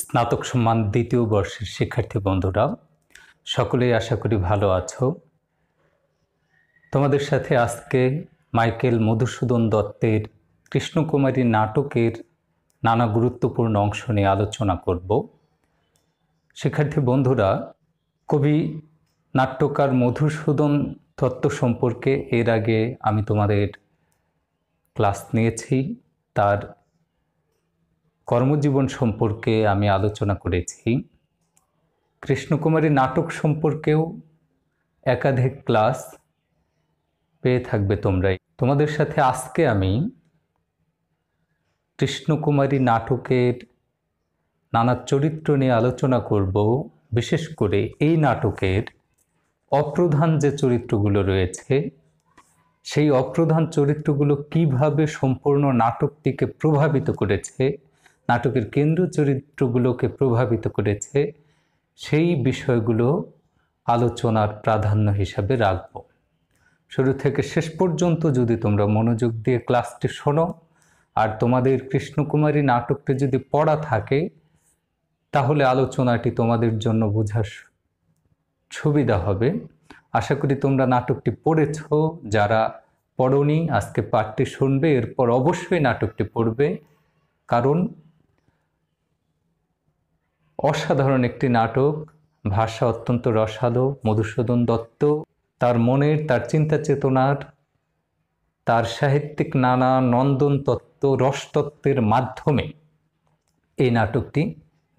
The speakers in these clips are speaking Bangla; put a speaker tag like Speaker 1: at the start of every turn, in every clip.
Speaker 1: স্নাতক সম্মান দ্বিতীয় বর্ষের শিক্ষার্থী বন্ধুরা সকলেই আশা করি ভালো আছো তোমাদের সাথে আজকে মাইকেল মধুসূদন দত্তের কৃষ্ণকুমারী নাটকের নানা গুরুত্বপূর্ণ অংশ নিয়ে আলোচনা করব শিক্ষার্থী বন্ধুরা কবি নাট্যকার মধুসূদন দত্ত সম্পর্কে এর আগে আমি তোমাদের ক্লাস নিয়েছি তার কর্মজীবন সম্পর্কে আমি আলোচনা করেছি কৃষ্ণকুমারী নাটক সম্পর্কেও একাধিক ক্লাস পেয়ে থাকবে তোমরাই তোমাদের সাথে আজকে আমি কৃষ্ণকুমারী নাটকের নানা চরিত্র নিয়ে আলোচনা করব বিশেষ করে এই নাটকের অপ্রধান যে চরিত্রগুলো রয়েছে সেই অপ্রধান চরিত্রগুলো কিভাবে সম্পূর্ণ নাটকটিকে প্রভাবিত করেছে নাটকের কেন্দ্র চরিত্রগুলোকে প্রভাবিত করেছে সেই বিষয়গুলো আলোচনার প্রাধান্য হিসাবে রাখব শুরু থেকে শেষ পর্যন্ত যদি তোমরা মনোযোগ দিয়ে ক্লাসটি শোনো আর তোমাদের কৃষ্ণকুমারী নাটকটি যদি পড়া থাকে তাহলে আলোচনাটি তোমাদের জন্য বোঝার সুবিধা হবে আশা করি তোমরা নাটকটি পড়েছ যারা পড়নি আজকে পাঠটি শুনবে এরপর অবশ্যই নাটকটি পড়বে কারণ অসাধারণ একটি নাটক ভাষা অত্যন্ত রসালো মধুসূদন দত্ত তার মনের তার চিন্তা চেতনার তার সাহিত্যিক নানা নন্দন তত্ত্ব রসতত্ত্বের মাধ্যমে এই নাটকটি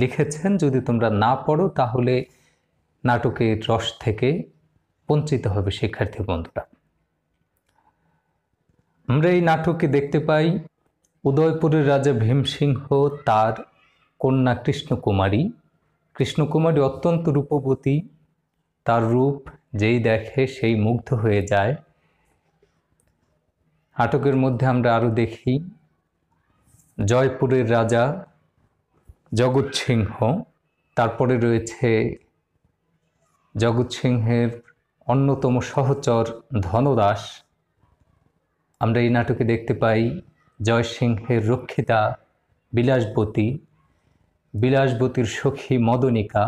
Speaker 1: লিখেছেন যদি তোমরা না পড়ো তাহলে নাটকের রস থেকে বঞ্চিত হবে শিক্ষার্থী বন্ধুরা আমরা এই নাটকে দেখতে পাই উদয়পুরের রাজা ভীমসিংহ তার কন্যা কৃষ্ণকুমারী কৃষ্ণকুমারী অত্যন্ত রূপবতী তার রূপ যেই দেখে সেই মুগ্ধ হয়ে যায় আটকের মধ্যে আমরা আরও দেখি জয়পুরের রাজা জগৎ সিংহ তারপরে রয়েছে জগৎ সিংহের অন্যতম সহচর ধনদাস আমরা এই নাটকে দেখতে পাই জয়সিংহের রক্ষিতা বিলাসবতী বিলাসবতীর সখী মদনিকা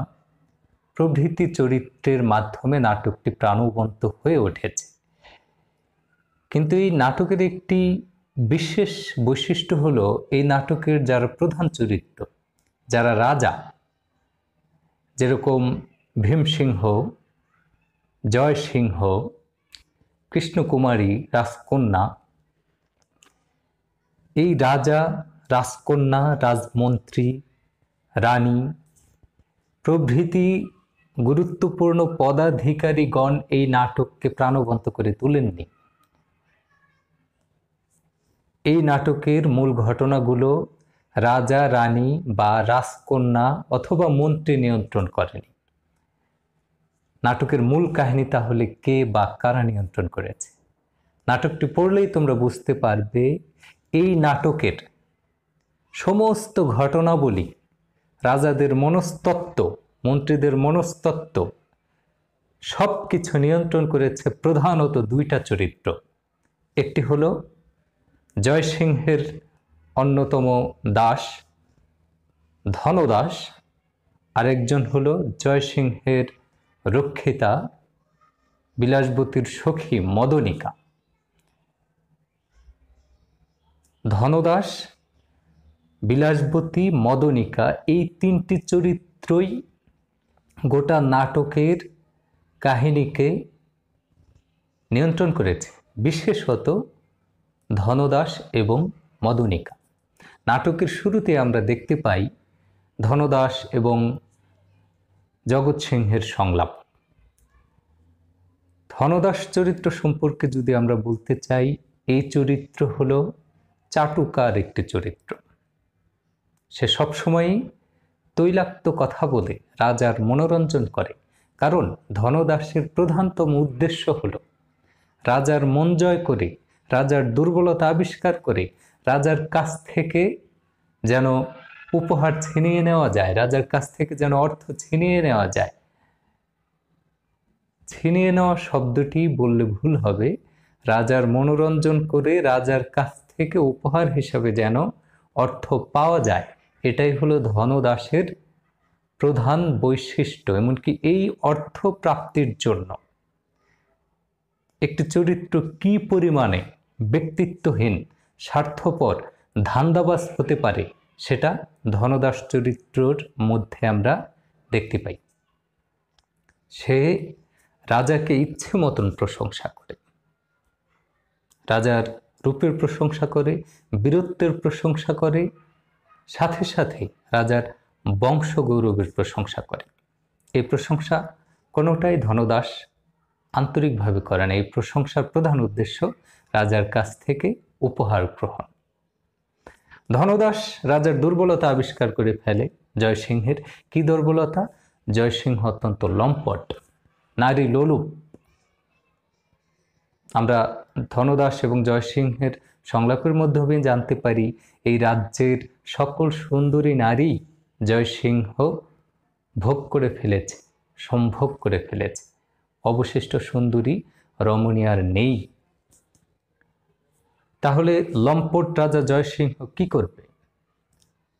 Speaker 1: প্রভৃতি চরিত্রের মাধ্যমে নাটকটি প্রাণবন্ত হয়ে উঠেছে কিন্তু এই নাটকের একটি বিশেষ বৈশিষ্ট্য হল এই নাটকের যারা প্রধান চরিত্র যারা রাজা যেরকম ভীমসিংহ জয় সিংহ কৃষ্ণকুমারী রাজকন্যা এই রাজা রাজকন্যা রাজমন্ত্রী রানী প্রভৃতি গুরুত্বপূর্ণ পদাধিকারীগণ এই নাটককে প্রাণবন্ত করে তুলেননি এই নাটকের মূল ঘটনাগুলো রাজা রানী বা রাজকন্যা অথবা মন্ত্রী নিয়ন্ত্রণ করেনি নাটকের মূল কাহিনী তাহলে কে বা কারা নিয়ন্ত্রণ করেছে নাটকটি পড়লেই তোমরা বুঝতে পারবে এই নাটকের সমস্ত ঘটনাবলী রাজাদের মনস্তত্ব মন্ত্রীদের মনস্তত্ব সব কিছু নিয়ন্ত্রণ করেছে প্রধানত দুইটা চরিত্র একটি হলো জয়সিংহের অন্যতম দাস ধনদাস আরেকজন হল জয়সিংহের রক্ষিতা বিলাসবতীর সখী মদনিকা ধনদাস বিলাসবতী মদনিকা এই তিনটি চরিত্রই গোটা নাটকের কাহিনীকে নিয়ন্ত্রণ করেছে বিশেষত ধনদাস এবং মদনিকা নাটকের শুরুতে আমরা দেখতে পাই ধনদাস এবং জগৎ সিংহের সংলাপ ধনদাস চরিত্র সম্পর্কে যদি আমরা বলতে চাই এই চরিত্র হলো চাটুকার একটি চরিত্র সে সবসময়ই তৈলাক্ত কথা বলে রাজার মনোরঞ্জন করে কারণ ধনদাসের প্রধানতম উদ্দেশ্য হল রাজার মন জয় করে রাজার দুর্বলতা আবিষ্কার করে রাজার কাছ থেকে যেন উপহার ছিনিয়ে নেওয়া যায় রাজার কাছ থেকে যেন অর্থ ছিনিয়ে নেওয়া যায় ছিনিয়ে নেওয়া শব্দটি বললে ভুল হবে রাজার মনোরঞ্জন করে রাজার কাছ থেকে উপহার হিসাবে যেন অর্থ পাওয়া যায় এটাই হলো ধনদাসের প্রধান বৈশিষ্ট্য এমনকি এই অর্থ প্রাপ্তির জন্য একটি চরিত্র কি পরিমাণে ব্যক্তিত্বহীন স্বার্থপর ধান্দাবাস হতে পারে সেটা ধনদাস চরিত্রর মধ্যে আমরা দেখতে পাই সে রাজাকে ইচ্ছে মতন প্রশংসা করে রাজার রূপের প্রশংসা করে বীরত্বের প্রশংসা করে সাথে সাথে রাজার বংশ গৌরবের প্রশংসা করে এই প্রশংসা কোনোটাই ধনদাস আন্তরিকভাবে করে না এই প্রশংসার প্রধান উদ্দেশ্য রাজার কাছ থেকে উপহার গ্রহণ ধনদাস রাজার দুর্বলতা আবিষ্কার করে ফেলে জয়সিংহের কি দুর্বলতা জয়সিংহ অত্যন্ত লম্পট নারী লোলুপ আমরা ধনদাস এবং জয়সিংহের সংলাপের আমি জানতে পারি এই রাজ্যের সকল সুন্দরী নারী জয়সিংহ ভোগ করে ফেলেছে সম্ভব করে ফেলেছে অবশিষ্ট সুন্দরী রমণী আর নেই তাহলে লম্পট রাজা জয়সিংহ কি করবে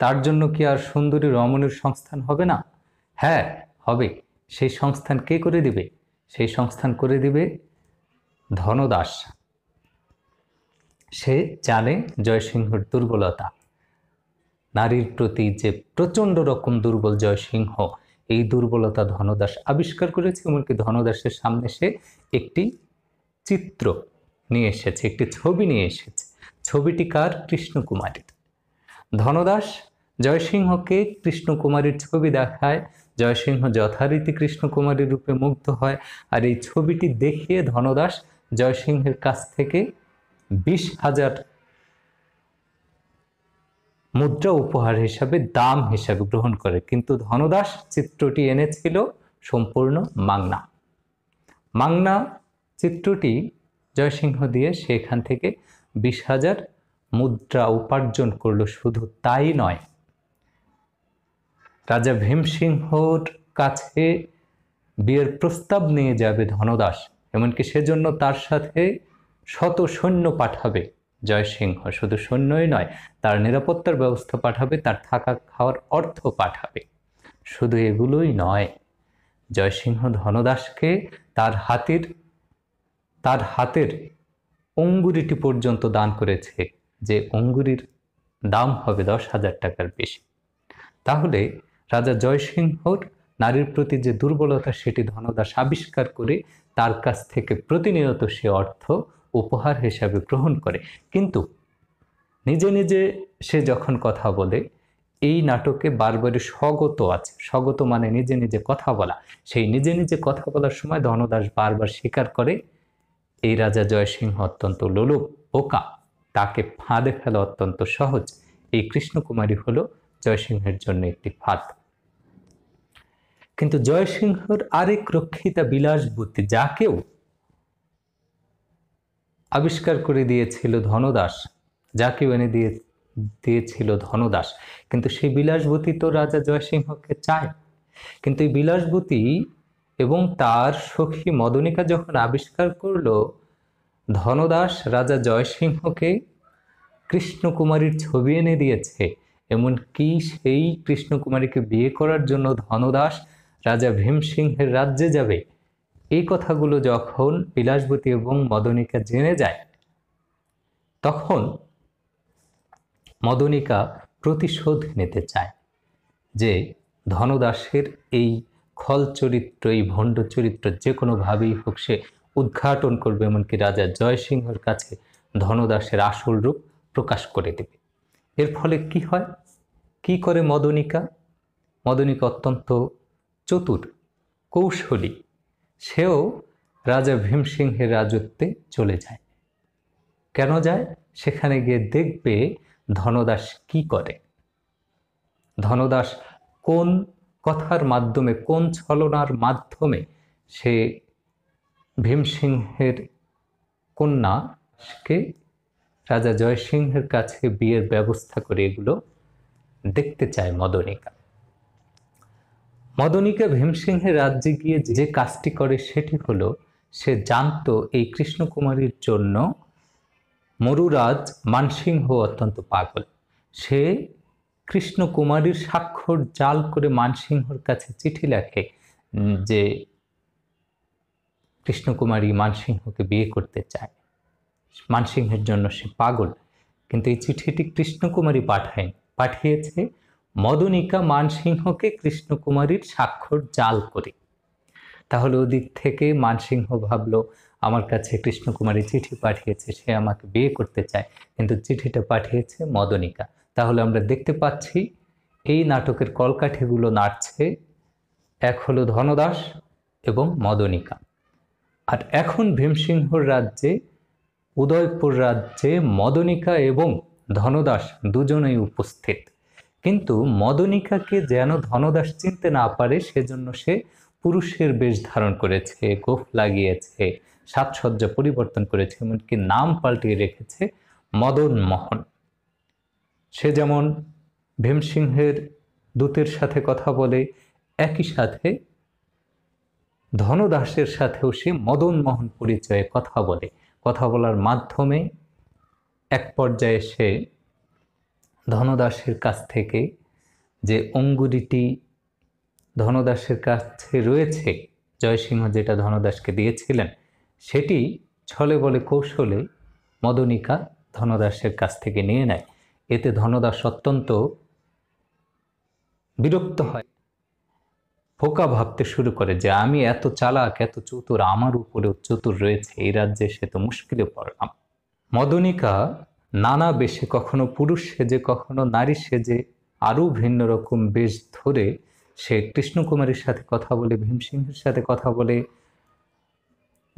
Speaker 1: তার জন্য কি আর সুন্দরী রমণীর সংস্থান হবে না হ্যাঁ হবে সেই সংস্থান কে করে দিবে সেই সংস্থান করে দিবে ধনদাস সে জানে জয়সিংহর দুর্বলতা নারীর প্রতি যে প্রচণ্ড রকম দুর্বল জয়সিংহ এই দুর্বলতা ধনদাস আবিষ্কার করেছে এমনকি ধনদাসের সামনে সে একটি চিত্র নিয়ে এসেছে একটি ছবি নিয়ে এসেছে ছবিটি কার কৃষ্ণকুমারীর ধনদাস জয়সিংহকে কৃষ্ণকুমারীর ছবি দেখায় জয়সিংহ যথারীতি কৃষ্ণকুমারীর রূপে মুগ্ধ হয় আর এই ছবিটি দেখিয়ে ধনদাস জয়সিংহের কাছ থেকে বিশ হাজার মুদ্রা উপহার হিসাবে দাম হিসাবে গ্রহণ করে কিন্তু ধনদাস চিত্রটি এনেছিল সম্পূর্ণ মাংনা মাংনা চিত্রটি জয়সিংহ দিয়ে সেখান থেকে বিশ হাজার মুদ্রা উপার্জন করল শুধু তাই নয় রাজা ভীমসিংহর কাছে বিয়ের প্রস্তাব নিয়ে যাবে ধনদাস এমনকি সেজন্য তার সাথে শত সৈন্য পাঠাবে জয় সিংহ শুধু সৈন্যই নয় তার নিরাপত্তার ব্যবস্থা পাঠাবে তার থাকা খাওয়ার অর্থ পাঠাবে শুধু এগুলোই নয় জয়সিংহ ধনদাসকে তার হাতের তার হাতের অঙ্গুরিটি পর্যন্ত দান করেছে যে অঙ্গুরির দাম হবে দশ হাজার টাকার বেশি তাহলে রাজা জয়সিংহর নারীর প্রতি যে দুর্বলতা সেটি ধনদাস আবিষ্কার করে তার কাছ থেকে প্রতিনিয়ত সে অর্থ উপহার হিসাবে গ্রহণ করে কিন্তু নিজে নিজে সে যখন কথা বলে এই নাটকে বারবারই স্বগত আছে স্বগত মানে নিজে নিজে কথা বলা সেই নিজে নিজে কথা বলার সময় ধনদাস বারবার স্বীকার করে এই রাজা জয়সিংহ অত্যন্ত লোলুপ ওকা তাকে ফাঁদে ফেলা অত্যন্ত সহজ এই কৃষ্ণকুমারী হল জয়সিংহের জন্য একটি ফাঁদ কিন্তু জয়সিংহর আরেক রক্ষিতা বিলাস বুদ্ধি যাকেও আবিষ্কার করে দিয়েছিল ধনদাস যাকে এনে দিয়ে দিয়েছিল ধনদাস কিন্তু সেই বিলাসবতী তো রাজা জয়সিংহকে চায় কিন্তু এই বিলাসবতী এবং তার সখী মদনিকা যখন আবিষ্কার করল ধনদাস রাজা জয়সিংহকে কৃষ্ণকুমারীর ছবি এনে দিয়েছে এমনকি সেই কৃষ্ণকুমারীকে বিয়ে করার জন্য ধনদাস রাজা ভীমসিংহের রাজ্যে যাবে এই কথাগুলো যখন বিলাসবতী এবং মদনিকা জেনে যায় তখন মদনিকা প্রতিশোধ নিতে চায় যে ধনদাসের এই খল চরিত্র এই ভণ্ড চরিত্র যে কোনোভাবেই হোক সে উদ্ঘাটন করবে এমনকি রাজা জয়সিংহর কাছে ধনদাসের আসল রূপ প্রকাশ করে দেবে এর ফলে কি হয় কি করে মদনিকা মদনিকা অত্যন্ত চতুর কৌশলী সেও রাজা ভীমসিংহের রাজত্বে চলে যায় কেন যায় সেখানে গিয়ে দেখবে ধনদাস কি করে ধনদাস কোন কথার মাধ্যমে কোন ছলনার মাধ্যমে সে ভীমসিংহের কন্যাকে রাজা জয়সিংহের কাছে বিয়ের ব্যবস্থা করে এগুলো দেখতে চায় মদনিকা মদনিকা ভীমসিংহের রাজ্যে গিয়ে যে কাজটি করে সেটি হলো সে জানত এই কৃষ্ণকুমারীর জন্য মরুরাজ মানসিংহ অত্যন্ত পাগল সে কৃষ্ণকুমারীর স্বাক্ষর জাল করে মানসিংহর কাছে চিঠি লেখে যে কৃষ্ণকুমারী মানসিংহকে বিয়ে করতে চায় মানসিংহের জন্য সে পাগল কিন্তু এই চিঠিটি কৃষ্ণকুমারী পাঠায়নি পাঠিয়েছে মদনিকা মানসিংহকে কৃষ্ণকুমারীর স্বাক্ষর জাল করে তাহলে ওদিক থেকে মানসিংহ ভাবলো আমার কাছে কৃষ্ণকুমারী চিঠি পাঠিয়েছে সে আমাকে বিয়ে করতে চায় কিন্তু চিঠিটা পাঠিয়েছে মদনিকা তাহলে আমরা দেখতে পাচ্ছি এই নাটকের কলকাঠিগুলো নাড়ছে এক হলো ধনদাস এবং মদনিকা আর এখন ভীমসিংহর রাজ্যে উদয়পুর রাজ্যে মদনিকা এবং ধনদাস দুজনেই উপস্থিত কিন্তু মদনিকাকে যেন ধনদাস চিনতে না পারে সেজন্য সে পুরুষের বেশ ধারণ করেছে গোফ লাগিয়েছে সাজসজ্জা পরিবর্তন করেছে এমনকি নাম পাল্টিয়ে রেখেছে মদন মোহন সে যেমন ভীমসিংহের দূতের সাথে কথা বলে একই সাথে ধনদাসের সাথেও সে মদন মোহন পরিচয়ে কথা বলে কথা বলার মাধ্যমে এক পর্যায়ে সে ধনদাসের কাছ থেকে যে অঙ্গুরিটি ধনদাসের কাছে রয়েছে জয়সিংহ যেটা ধনদাসকে দিয়েছিলেন সেটি ছলে বলে কৌশলে মদনিকা ধনদাসের কাছ থেকে নিয়ে নেয় এতে ধনদাস অত্যন্ত বিরক্ত হয় ফোকা ভাবতে শুরু করে যে আমি এত চালাক এত চতুর আমার উপরেও চতুর রয়েছে এই রাজ্যে সে তো মুশকিলে পড়লাম মদনিকা নানা বেশে কখনো পুরুষ সেজে কখনো নারী সেজে আরও ভিন্ন রকম বেশ ধরে সে কৃষ্ণকুমারীর সাথে কথা বলে ভীমসিংহের সাথে কথা বলে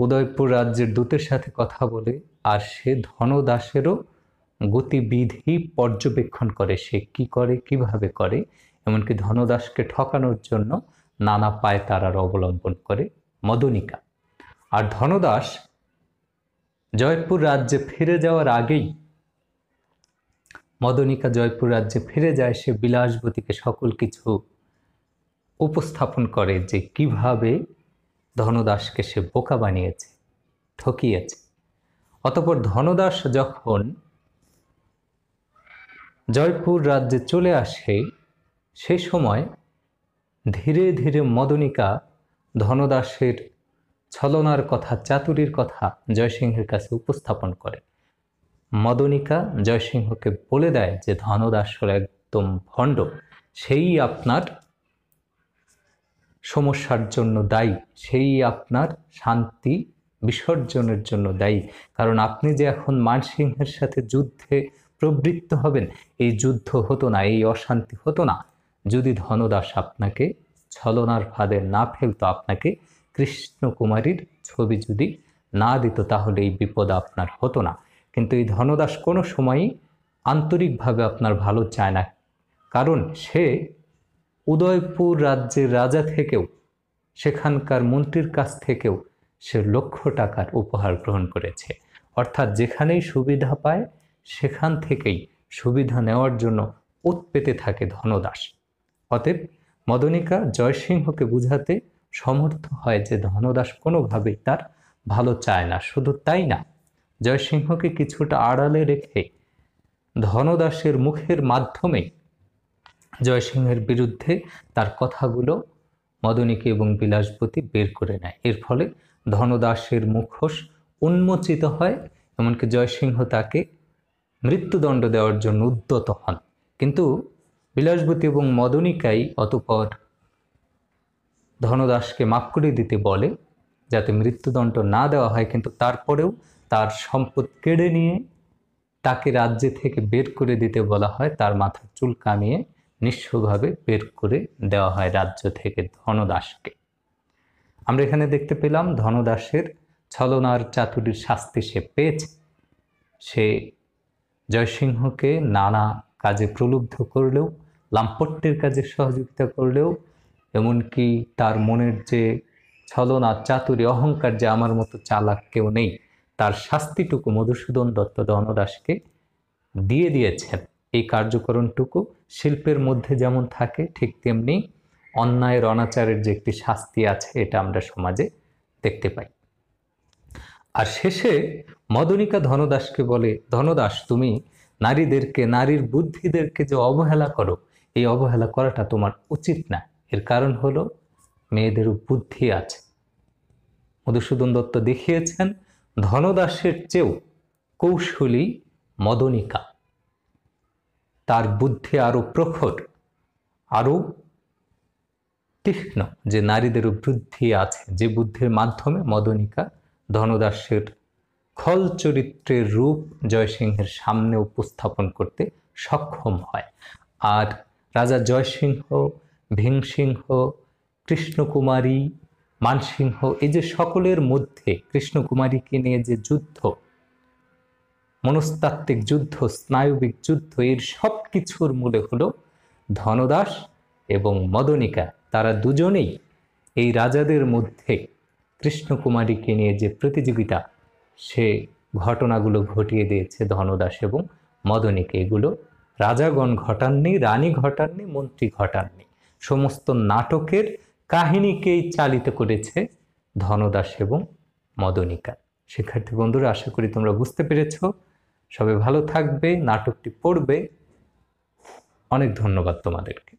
Speaker 1: উদয়পুর রাজ্যের দূতের সাথে কথা বলে আর সে ধনদাসেরও গতিবিধি পর্যবেক্ষণ করে সে কি করে কিভাবে করে এমনকি ধনদাসকে ঠকানোর জন্য নানা পায় তারার অবলম্বন করে মদনিকা আর ধনদাস জয়পুর রাজ্যে ফিরে যাওয়ার আগেই মদনিকা জয়পুর রাজ্যে ফিরে যায় সে বিলাসবতীকে সকল কিছু উপস্থাপন করে যে কিভাবে ধনদাসকে সে বোকা বানিয়েছে ঠকিয়েছে অতপর ধনদাস যখন জয়পুর রাজ্যে চলে আসে সে সময় ধীরে ধীরে মদনিকা ধনদাসের ছলনার কথা চাতুরীর কথা জয়সিংহের কাছে উপস্থাপন করেন মদনিকা জয়সিংহকে বলে দেয় যে ধনদাসর একদম ভণ্ড সেই আপনার সমস্যার জন্য দায়ী সেই আপনার শান্তি বিসর্জনের জন্য দায়ী কারণ আপনি যে এখন মানসিংহের সাথে যুদ্ধে প্রবৃত্ত হবেন এই যুদ্ধ হতো না এই অশান্তি হতো না যদি ধনদাস আপনাকে ছলনার ফাঁদে না ফেলতো আপনাকে কৃষ্ণকুমারীর ছবি যদি না দিত তাহলে এই বিপদ আপনার হতো না কিন্তু এই ধনদাস কোনো সময়ই আন্তরিকভাবে আপনার ভালো চায় না কারণ সে উদয়পুর রাজ্যের রাজা থেকেও সেখানকার মন্ত্রীর কাছ থেকেও সে লক্ষ টাকার উপহার গ্রহণ করেছে অর্থাৎ যেখানেই সুবিধা পায় সেখান থেকেই সুবিধা নেওয়ার জন্য ওত পেতে থাকে ধনদাস অতএব মদনিকা জয়সিংহকে বুঝাতে সমর্থ হয় যে ধনদাস কোনোভাবেই তার ভালো চায় না শুধু তাই না জয়সিংহকে কিছুটা আড়ালে রেখে ধনদাসের মুখের মাধ্যমে জয়সিংহের বিরুদ্ধে তার কথাগুলো মদনীকে এবং বিলাসপতি বের করে নেয় এর ফলে ধনদাসের মুখোশ উন্মোচিত হয় এমনকি জয়সিংহ তাকে মৃত্যুদণ্ড দেওয়ার জন্য উদ্যত হন কিন্তু বিলাসপতি এবং মদনিকাই অতপর ধনদাসকে মাপ করে দিতে বলে যাতে মৃত্যুদণ্ড না দেওয়া হয় কিন্তু তারপরেও তার সম্পদ কেড়ে নিয়ে তাকে রাজ্যে থেকে বের করে দিতে বলা হয় তার মাথার চুল কামিয়ে নিঃস্বভাবে বের করে দেওয়া হয় রাজ্য থেকে ধনদাসকে আমরা এখানে দেখতে পেলাম ধনদাসের ছলনার চাতুরির শাস্তি সে পেয়েছে সে জয়সিংহকে নানা কাজে প্রলুব্ধ করলেও লাম্পট্যের কাজে সহযোগিতা করলেও এমনকি তার মনের যে ছলনা চাতুরি অহংকার যে আমার মতো চালাক কেউ নেই তার শাস্তিটুকু মধুসূদন দত্ত দনদাসকে দিয়ে দিয়েছেন এই কার্যকরণটুকু শিল্পের মধ্যে যেমন থাকে ঠিক তেমনি অন্যায়ের অনাচারের যে একটি শাস্তি আছে এটা আমরা সমাজে দেখতে পাই আর শেষে মদনিকা ধনদাসকে বলে ধনদাস তুমি নারীদেরকে নারীর বুদ্ধিদেরকে যে অবহেলা করো এই অবহেলা করাটা তোমার উচিত না এর কারণ হলো মেয়েদেরও বুদ্ধি আছে মধুসূদন দত্ত দেখিয়েছেন ধনদাসের চেয়েও কৌশলী মদনিকা তার বুদ্ধি আরও প্রখর আরও তীক্ষ্ণ যে নারীদেরও বুদ্ধি আছে যে বুদ্ধির মাধ্যমে মদনিকা ধনদাসের খল চরিত্রের রূপ জয়সিংহের সামনে উপস্থাপন করতে সক্ষম হয় আর রাজা জয়সিংহ ভীমসিংহ কৃষ্ণকুমারী মানসিংহ এই যে সকলের মধ্যে কৃষ্ণকুমারীকে নিয়ে যে যুদ্ধ মনস্তাত্ত্বিক যুদ্ধ স্নায়বিক যুদ্ধ এর সব কিছুর মূলে হলো ধনদাস এবং মদনিকা তারা দুজনেই এই রাজাদের মধ্যে কৃষ্ণকুমারীকে নিয়ে যে প্রতিযোগিতা সে ঘটনাগুলো ঘটিয়ে দিয়েছে ধনদাস এবং মদনিকা এগুলো রাজাগণ ঘটাননি রানী ঘটাননি মন্ত্রী ঘটাননি সমস্ত নাটকের কাহিনীকেই চালিত করেছে ধনদাস এবং মদনিকা শিক্ষার্থী বন্ধুরা আশা করি তোমরা বুঝতে পেরেছ সবাই ভালো থাকবে নাটকটি পড়বে অনেক ধন্যবাদ তোমাদেরকে